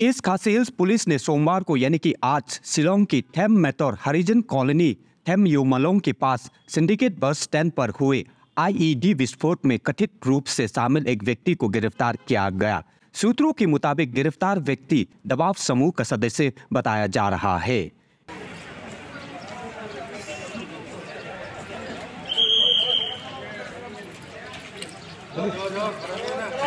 इस खासी पुलिस ने सोमवार को यानी कि आज शिलोंग की थेम मेतोर हरिजन कॉलोनी थेम यूमलोंग के पास सिंडिकेट बस स्टैंड पर हुए आईईडी विस्फोट में कथित रूप से शामिल एक व्यक्ति को गिरफ्तार किया गया सूत्रों के मुताबिक गिरफ्तार व्यक्ति दबाव समूह का सदस्य बताया जा रहा है